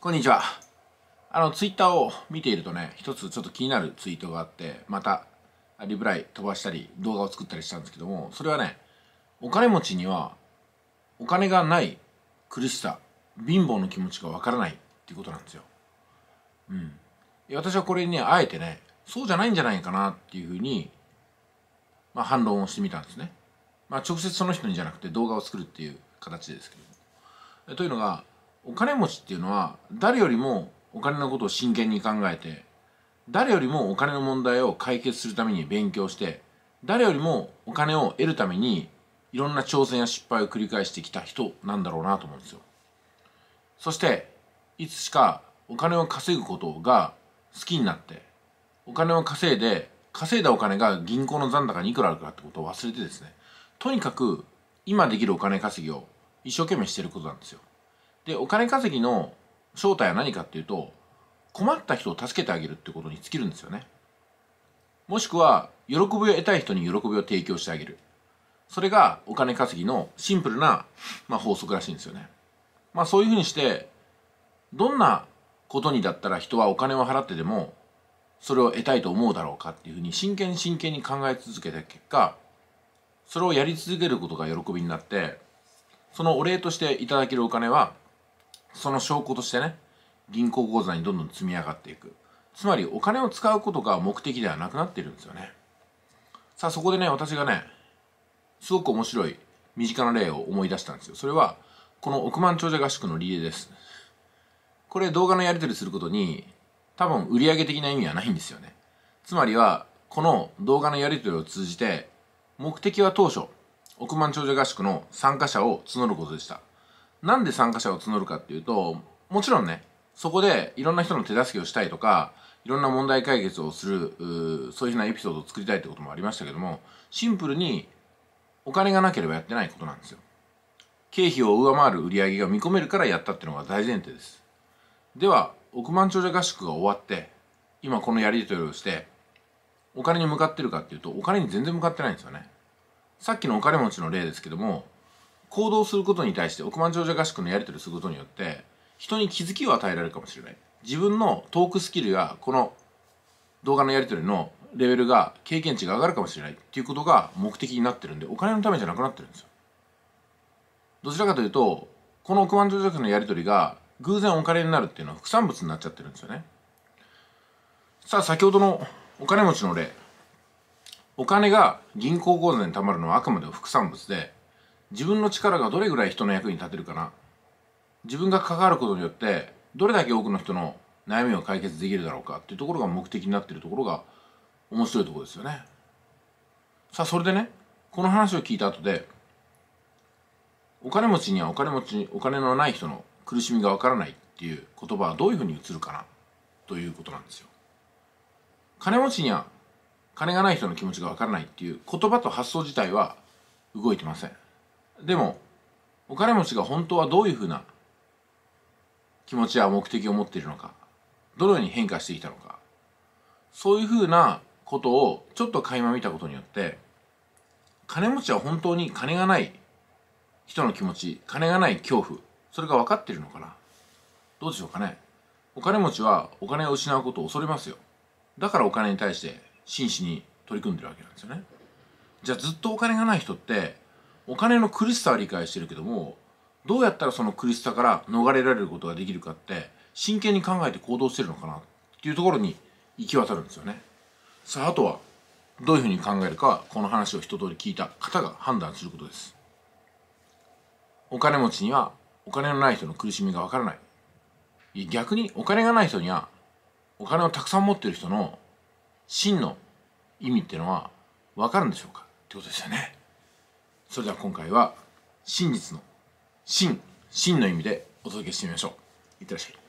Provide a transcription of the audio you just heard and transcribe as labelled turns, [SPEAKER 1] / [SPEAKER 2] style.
[SPEAKER 1] こんにちは。あの、ツイッターを見ているとね、一つちょっと気になるツイートがあって、また、リプライ飛ばしたり、動画を作ったりしたんですけども、それはね、お金持ちには、お金がない苦しさ、貧乏の気持ちがわからないっていうことなんですよ。うん。私はこれに、ね、あえてね、そうじゃないんじゃないかなっていうふうに、まあ、反論をしてみたんですね。まあ、直接その人にじゃなくて動画を作るっていう形ですけども。というのが、お金持ちっていうのは誰よりもお金のことを真剣に考えて誰よりもお金の問題を解決するために勉強して誰よりもお金を得るためにいろんな挑戦や失敗を繰り返してきた人なんだろうなと思うんですよそしていつしかお金を稼ぐことが好きになってお金を稼いで稼いだお金が銀行の残高にいくらあるかってことを忘れてですねとにかく今できるお金稼ぎを一生懸命してることなんですよでお金稼ぎの正体は何かっていうと困った人を助けてあげるってことに尽きるんですよねもしくは喜びを得たい人に喜びを提供してあげるそれがお金稼ぎのシンプルな、まあ、法則らしいんですよねまあそういうふうにしてどんなことにだったら人はお金を払ってでもそれを得たいと思うだろうかっていうふうに真剣に真剣に考え続けた結果それをやり続けることが喜びになってそのお礼としていただけるお金はその証拠としてね銀行口座にどんどん積み上がっていくつまりお金を使うことが目的ではなくなってるんですよねさあそこでね私がねすごく面白い身近な例を思い出したんですよそれはこの億万長者合宿のリレーですこれ動画のやり取りすることに多分売上的な意味はないんですよねつまりはこの動画のやり取りを通じて目的は当初億万長者合宿の参加者を募ることでしたなんで参加者を募るかっていうと、もちろんね、そこでいろんな人の手助けをしたいとか、いろんな問題解決をする、そういうふうなエピソードを作りたいってこともありましたけども、シンプルにお金がなければやってないことなんですよ。経費を上回る売り上げが見込めるからやったっていうのが大前提です。では、億万長者合宿が終わって、今このやり取りをして、お金に向かってるかっていうと、お金に全然向かってないんですよね。さっきのお金持ちの例ですけども、行動することに対して億万長者合宿のやり取りすることによって人に気づきを与えられるかもしれない自分のトークスキルやこの動画のやり取りのレベルが経験値が上がるかもしれないっていうことが目的になってるんでお金のためじゃなくなってるんですよどちらかというとこの億万長者のやり取りが偶然お金になるっていうのは副産物になっちゃってるんですよねさあ先ほどのお金持ちの例お金が銀行口座に貯まるのはあくまでも副産物で自分の力がどれぐらい人の役に立てるかな自分が関わることによってどれだけ多くの人の悩みを解決できるだろうかっていうところが目的になってるところが面白いところですよね。さあそれでねこの話を聞いた後でお金持ちにはお金持ちお金のない人の苦しみがわからないっていう言葉はどういうふうに映るかなということなんですよ。金持ちには金がない人の気持ちがわからないっていう言葉と発想自体は動いてません。でもお金持ちが本当はどういうふうな気持ちや目的を持っているのかどのように変化してきたのかそういうふうなことをちょっと垣間見たことによって金持ちは本当に金がない人の気持ち金がない恐怖それが分かっているのかなどうでしょうかねお金持ちはお金を失うことを恐れますよだからお金に対して真摯に取り組んでるわけなんですよねじゃあずっとお金がない人ってお金の苦しさは理解してるけどもどうやったらその苦しさから逃れられることができるかって真剣に考えて行動してるのかなっていうところに行き渡るんですよね。さああとはどういうふうに考えるかはこの話を一通り聞いた方が判断することです。お金持ちにはお金のない人の苦しみがわからない。逆にお金がない人にはお金をたくさん持ってる人の真の意味っていうのはわかるんでしょうかってことですよね。それでは今回は真実の真真の意味でお届けしてみましょういってらっしゃい